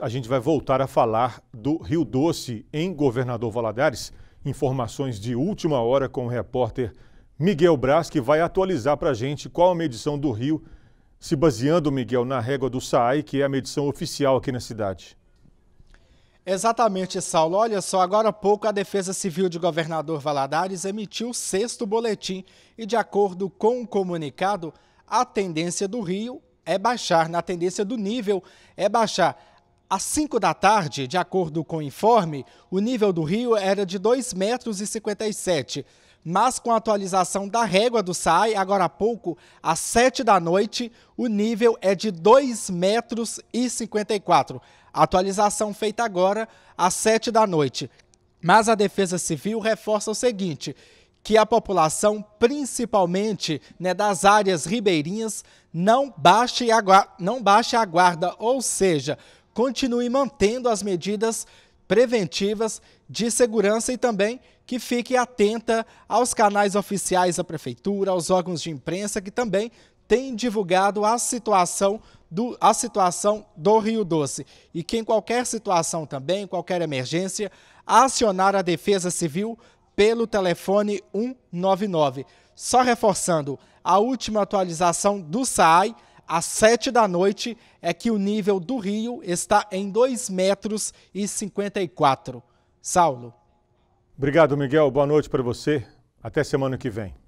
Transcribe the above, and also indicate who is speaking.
Speaker 1: A gente vai voltar a falar do Rio Doce em Governador Valadares. Informações de última hora com o repórter Miguel Brás, que vai atualizar para a gente qual a medição do rio, se baseando, Miguel, na régua do SAAI, que é a medição oficial aqui na cidade.
Speaker 2: Exatamente, Saulo. Olha só, agora há pouco a Defesa Civil de Governador Valadares emitiu o sexto boletim e, de acordo com o comunicado, a tendência do rio é baixar, na tendência do nível é baixar. Às 5 da tarde, de acordo com o informe, o nível do rio era de 2,57 metros, mas com a atualização da régua do SAI, agora há pouco, às 7 da noite, o nível é de 2,54 metros. atualização feita agora às 7 da noite. Mas a Defesa Civil reforça o seguinte, que a população, principalmente né, das áreas ribeirinhas, não baixe, não baixe a guarda, ou seja, continue mantendo as medidas preventivas de segurança e também que fique atenta aos canais oficiais da prefeitura, aos órgãos de imprensa que também têm divulgado a situação do, a situação do Rio Doce. E que em qualquer situação também, qualquer emergência, acionar a Defesa Civil pelo telefone 199. Só reforçando, a última atualização do SAI às 7 da noite é que o nível do rio está em 2 metros e 54. Saulo.
Speaker 1: Obrigado, Miguel. Boa noite para você. Até semana que vem.